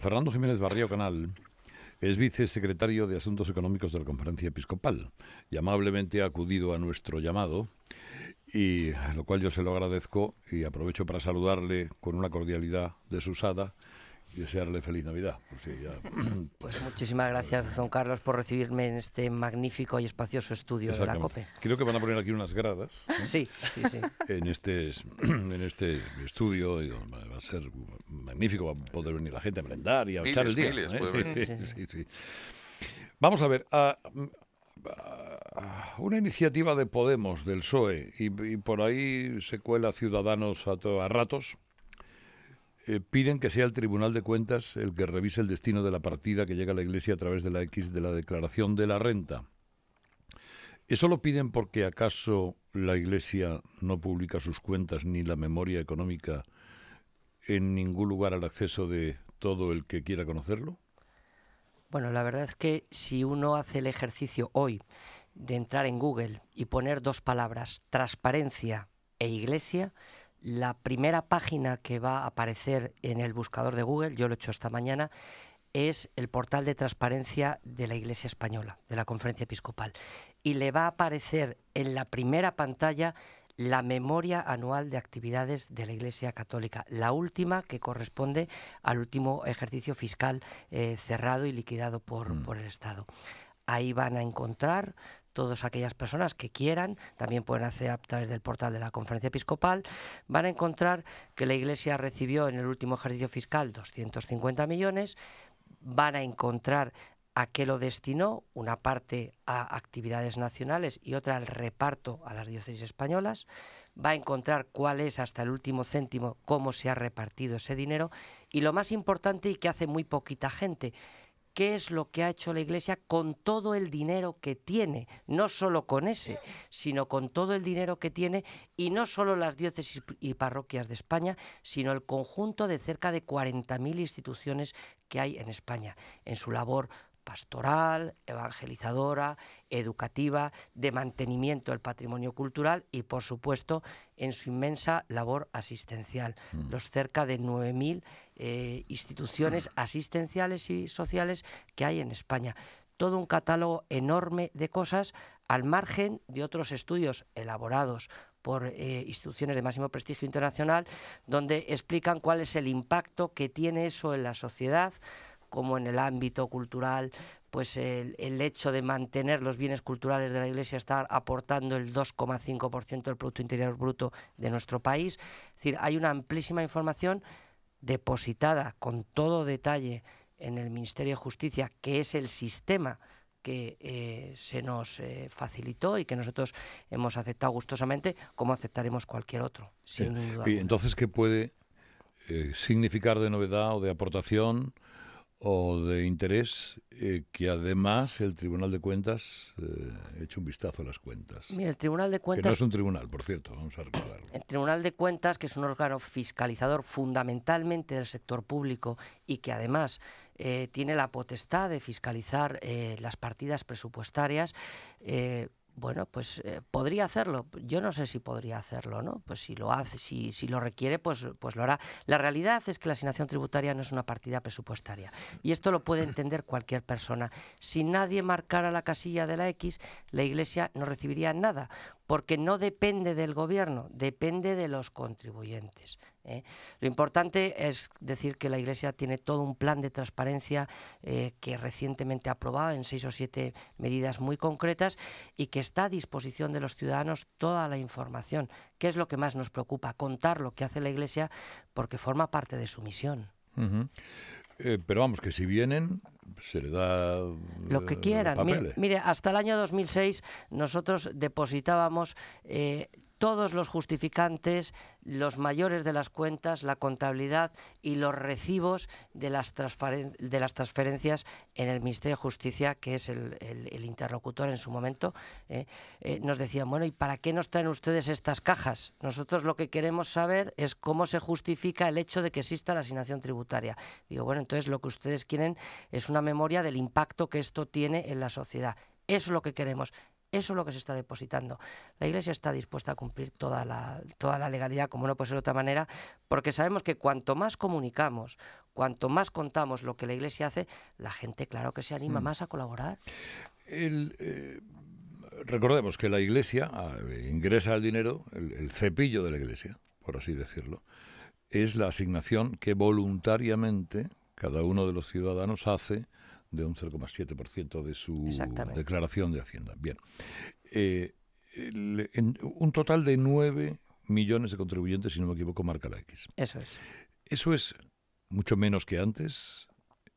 Fernando Jiménez Barrio Canal es vicesecretario de Asuntos Económicos de la Conferencia Episcopal y amablemente ha acudido a nuestro llamado, y lo cual yo se lo agradezco y aprovecho para saludarle con una cordialidad desusada desearle feliz Navidad. Pues, muchísimas gracias, don Carlos, por recibirme en este magnífico y espacioso estudio de la COPE. Creo que van a poner aquí unas gradas. Sí, sí, sí. En este, en este estudio va a ser magnífico, va a poder venir la gente a brindar y a echar el día. ¿eh? sí, sí, Vamos a ver, una iniciativa de Podemos, del PSOE, y, por ahí se cuela Ciudadanos a, todos a ratos eh, piden que sea el Tribunal de Cuentas el que revise el destino de la partida que llega a la Iglesia a través de la X de la declaración de la renta. ¿Eso lo piden porque acaso la Iglesia no publica sus cuentas ni la memoria económica en ningún lugar al acceso de todo el que quiera conocerlo? Bueno, la verdad es que si uno hace el ejercicio hoy de entrar en Google y poner dos palabras, transparencia e iglesia, la primera página que va a aparecer en el buscador de Google, yo lo he hecho esta mañana, es el portal de transparencia de la Iglesia Española, de la Conferencia Episcopal. Y le va a aparecer en la primera pantalla la memoria anual de actividades de la Iglesia Católica, la última que corresponde al último ejercicio fiscal eh, cerrado y liquidado por, mm. por el Estado. Ahí van a encontrar todas aquellas personas que quieran, también pueden hacer a través del portal de la Conferencia Episcopal, van a encontrar que la Iglesia recibió en el último ejercicio fiscal 250 millones, van a encontrar a qué lo destinó, una parte a actividades nacionales y otra al reparto a las diócesis españolas, va a encontrar cuál es hasta el último céntimo, cómo se ha repartido ese dinero y lo más importante y que hace muy poquita gente, qué es lo que ha hecho la Iglesia con todo el dinero que tiene, no solo con ese, sino con todo el dinero que tiene y no solo las diócesis y parroquias de España, sino el conjunto de cerca de 40.000 instituciones que hay en España en su labor pastoral, evangelizadora, educativa, de mantenimiento del patrimonio cultural y, por supuesto, en su inmensa labor asistencial. Mm. Los cerca de 9.000 eh, instituciones asistenciales y sociales que hay en España. Todo un catálogo enorme de cosas al margen de otros estudios elaborados por eh, instituciones de máximo prestigio internacional, donde explican cuál es el impacto que tiene eso en la sociedad, como en el ámbito cultural, pues el, hecho de mantener los bienes culturales de la Iglesia estar aportando el 2,5% del Producto Interior Bruto de nuestro país. Es decir, hay una amplísima información depositada con todo detalle en el Ministerio de Justicia, que es el sistema que eh, se nos eh, facilitó y que nosotros hemos aceptado gustosamente, como aceptaremos cualquier otro. ¿Y entonces qué puede eh, significar de novedad o de aportación o de interés eh, que además el Tribunal de Cuentas eh, hecho un vistazo a las cuentas. Mira, el Tribunal de Cuentas. Que no es un tribunal, por cierto, vamos a recordarlo. El Tribunal de Cuentas, que es un órgano fiscalizador fundamentalmente del sector público y que además eh, tiene la potestad de fiscalizar eh, las partidas presupuestarias, bueno, pues eh, podría hacerlo. Yo no sé si podría hacerlo, ¿no? Pues si lo hace, si, si, lo requiere, pues, pues lo hará. La realidad es que la asignación tributaria no es una partida presupuestaria. Y esto lo puede entender cualquier persona. Si nadie marcara la casilla de la X, la Iglesia no recibiría nada, porque no depende del gobierno, depende de los contribuyentes. ¿eh? Lo importante es decir que la Iglesia tiene todo un plan de transparencia eh, que recientemente ha aprobado en seis o siete medidas muy concretas y que está a disposición de los ciudadanos toda la información, ¿Qué es lo que más nos preocupa, contar lo que hace la Iglesia porque forma parte de su misión. Eh, pero vamos, que si vienen, se le da lo que quieran. Mire, hasta el año 2006 nosotros depositábamos todos los justificantes, los mayores de las cuentas, la contabilidad y los recibos de las, transferencias en el Ministerio de Justicia, que es el, interlocutor en su momento, ¿eh? Eh, nos decían, bueno, ¿y para qué nos traen ustedes estas cajas? Nosotros lo que queremos saber es cómo se justifica el hecho de que exista la asignación tributaria. Digo, bueno, entonces lo que ustedes quieren es una memoria del impacto que esto tiene en la sociedad. Eso es lo que queremos. Eso es lo que se está depositando. La Iglesia está dispuesta a cumplir toda la, toda la legalidad, como no puede ser de otra manera, porque sabemos que cuanto más comunicamos, cuanto más contamos lo que la Iglesia hace, la gente, claro que se anima hmm. más a colaborar. Eh, recordemos que la Iglesia ingresa el dinero, el cepillo de la Iglesia, por así decirlo, es la asignación que voluntariamente cada uno de los ciudadanos hace de un 0,7% de su declaración de Hacienda. Bien. Eh, un total de 9 millones de contribuyentes, si no me equivoco, marca la X. Eso es. Eso es mucho menos que antes,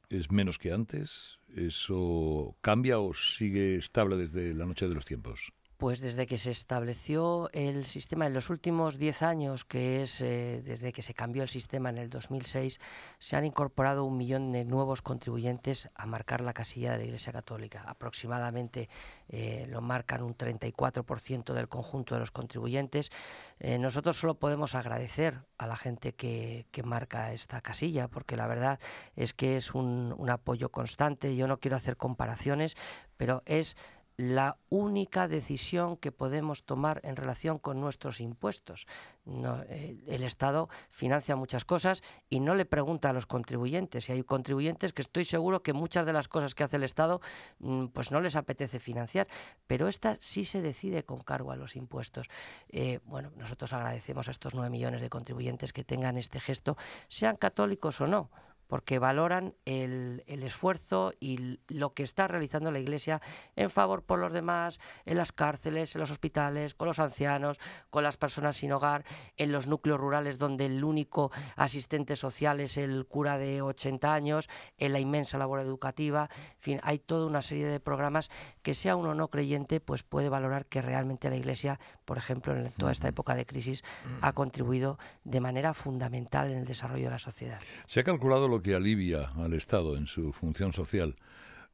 es menos que antes, eso cambia o sigue estable desde la noche de los tiempos. Pues desde que se estableció el sistema en los últimos 10 años, que es eh, desde que se cambió el sistema en el 2006, se han incorporado un millón de nuevos contribuyentes a marcar la casilla de la Iglesia Católica. Aproximadamente eh, lo marcan un 34% del conjunto de los contribuyentes. Eh, nosotros solo podemos agradecer a la gente que, marca esta casilla, porque la verdad es que es un, un apoyo constante. Yo no quiero hacer comparaciones, pero es la única decisión que podemos tomar en relación con nuestros impuestos. Eh, el Estado financia muchas cosas y no le pregunta a los contribuyentes. Y hay contribuyentes que estoy seguro que muchas de las cosas que hace el Estado mm, pues no les apetece financiar, pero esta sí se decide con cargo a los impuestos. Eh, bueno, nosotros agradecemos a estos nueve millones de contribuyentes que tengan este gesto, sean católicos o no porque valoran el, esfuerzo y lo que está realizando la Iglesia en favor por los demás, en las cárceles, en los hospitales, con los ancianos, con las personas sin hogar, en los núcleos rurales donde el único asistente social es el cura de 80 años, en la inmensa labor educativa, en fin, hay toda una serie de programas que sea uno no creyente, pues puede valorar que realmente la Iglesia por ejemplo, en toda esta época de crisis, ha contribuido de manera fundamental en el desarrollo de la sociedad. Se ha calculado lo que alivia al Estado en su función social,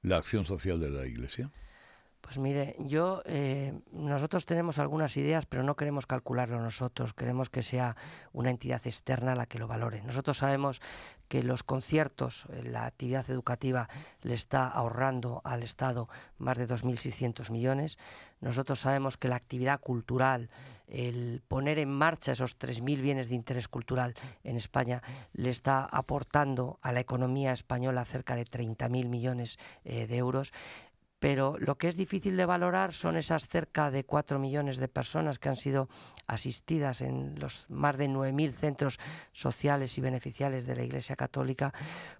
la acción social de la Iglesia. Pues mire, yo eh, nosotros tenemos algunas ideas, pero no queremos calcularlo nosotros. Queremos que sea una entidad externa la que lo valore. Nosotros sabemos que los conciertos, eh, la actividad educativa, le está ahorrando al Estado más de 2.600 millones. Nosotros sabemos que la actividad cultural, el poner en marcha esos 3.000 bienes de interés cultural en España, le está aportando a la economía española cerca de 30.000 millones eh, de euros pero lo que es difícil de valorar son esas cerca de cuatro millones de personas que han sido asistidas en los más de nueve mil centros sociales y beneficiales de la Iglesia Católica,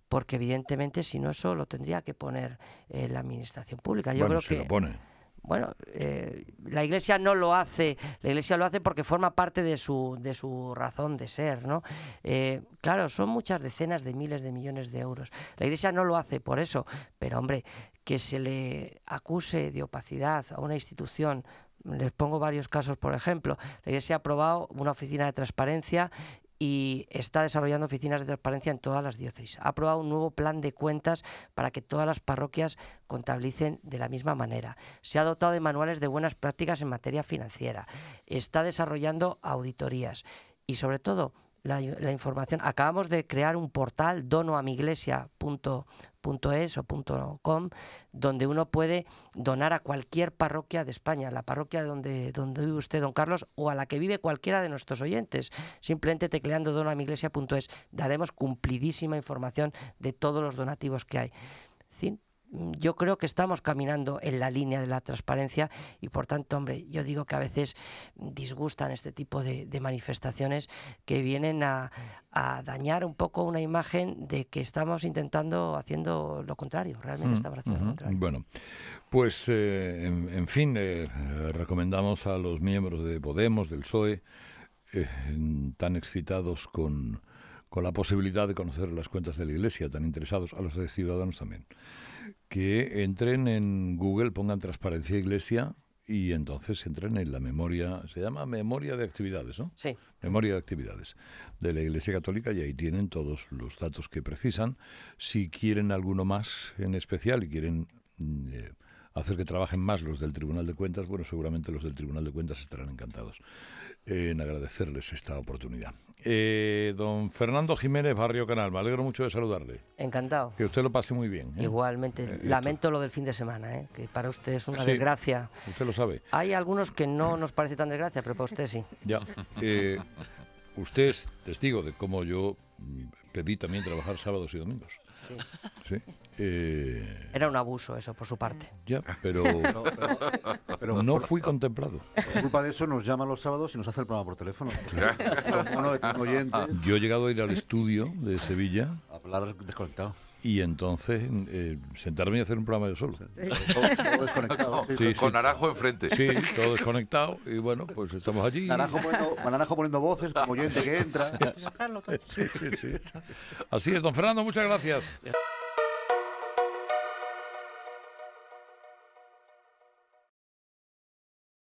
porque evidentemente si no eso lo tendría que poner eh, la Administración Pública. Yo creo pone bueno, eh, la Iglesia no lo hace, la Iglesia lo hace porque forma parte de su, de su razón de ser, ¿no? Eh, claro, son muchas decenas de miles de millones de euros. La Iglesia no lo hace por eso, pero hombre, que se le acuse de opacidad a una institución les pongo varios casos, por ejemplo, la Iglesia ha aprobado una oficina de transparencia y está desarrollando oficinas de transparencia en todas las diócesis. Ha aprobado un nuevo plan de cuentas para que todas las parroquias contabilicen de la misma manera. Se ha dotado de manuales de buenas prácticas en materia financiera. Está desarrollando auditorías y sobre todo la, información. Acabamos de crear un portal donoamiglesia.es o .com donde uno puede donar a cualquier parroquia de España, la parroquia donde, donde vive usted, don Carlos, o a la que vive cualquiera de nuestros oyentes. Simplemente tecleando donoamiglesia.es daremos cumplidísima información de todos los donativos que hay yo creo que estamos caminando en la línea de la transparencia y por tanto, hombre, yo digo que a veces disgustan este tipo de, manifestaciones que vienen a, dañar un poco una imagen de que estamos intentando haciendo lo contrario, realmente mm, estamos haciendo lo contrario. Bueno, pues eh, en, fin, eh, recomendamos a los miembros de Podemos, del PSOE, eh, tan excitados con, con la posibilidad de conocer las cuentas de la Iglesia, tan interesados a los Ciudadanos también que entren en Google, pongan Transparencia Iglesia y entonces entren en la memoria, se llama memoria de actividades, ¿no? Sí. Memoria de actividades de la Iglesia Católica y ahí tienen todos los datos que precisan. Si quieren alguno más en especial y quieren mm, eh, hacer que trabajen más los del Tribunal de Cuentas, bueno, seguramente los del Tribunal de Cuentas estarán encantados en agradecerles esta oportunidad. Eh, don Fernando Jiménez Barrio Canal, me alegro mucho de saludarle. Encantado. Que usted lo pase muy bien. ¿eh? Igualmente, eh, lamento lo del fin de semana, que para usted es una desgracia. Usted lo sabe. Hay algunos que no nos parece tan desgracia, pero para usted sí. Ya usted es testigo de cómo yo pedí también trabajar sábados y domingos. Eh, Era un abuso eso por su parte. Ya, pero no, fui contemplado. Por culpa de eso nos llama los sábados y nos hace el programa por teléfono. Yo he llegado a ir al estudio de Sevilla. A hablar desconectado y entonces eh, sentarme y hacer un programa yo solo. Todo, desconectado. con Naranjo enfrente. Sí, todo desconectado y bueno, pues estamos allí. Naranjo poniendo, naranjo poniendo voces como oyente que entra. Así es, don Fernando, muchas gracias.